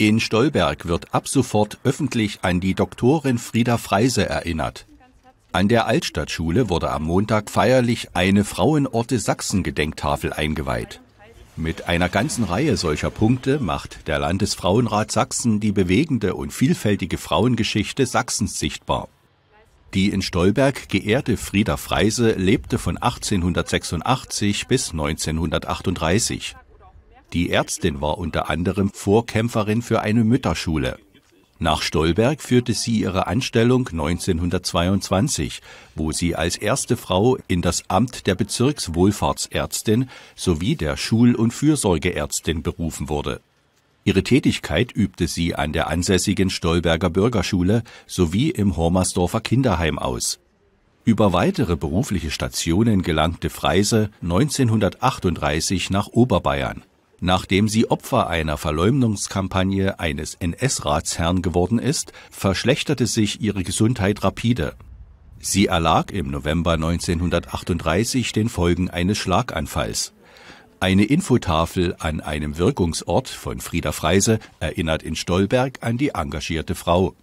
In Stolberg wird ab sofort öffentlich an die Doktorin Frieda Freise erinnert. An der Altstadtschule wurde am Montag feierlich eine Frauenorte Sachsen Gedenktafel eingeweiht. Mit einer ganzen Reihe solcher Punkte macht der Landesfrauenrat Sachsen die bewegende und vielfältige Frauengeschichte Sachsens sichtbar. Die in Stolberg geehrte Frieda Freise lebte von 1886 bis 1938. Die Ärztin war unter anderem Vorkämpferin für eine Mütterschule. Nach Stolberg führte sie ihre Anstellung 1922, wo sie als erste Frau in das Amt der Bezirkswohlfahrtsärztin sowie der Schul- und Fürsorgeärztin berufen wurde. Ihre Tätigkeit übte sie an der ansässigen Stolberger Bürgerschule sowie im Hormersdorfer Kinderheim aus. Über weitere berufliche Stationen gelangte Freise 1938 nach Oberbayern. Nachdem sie Opfer einer Verleumdungskampagne eines NS-Ratsherrn geworden ist, verschlechterte sich ihre Gesundheit rapide. Sie erlag im November 1938 den Folgen eines Schlaganfalls. Eine Infotafel an einem Wirkungsort von Frieda Freise erinnert in Stolberg an die engagierte Frau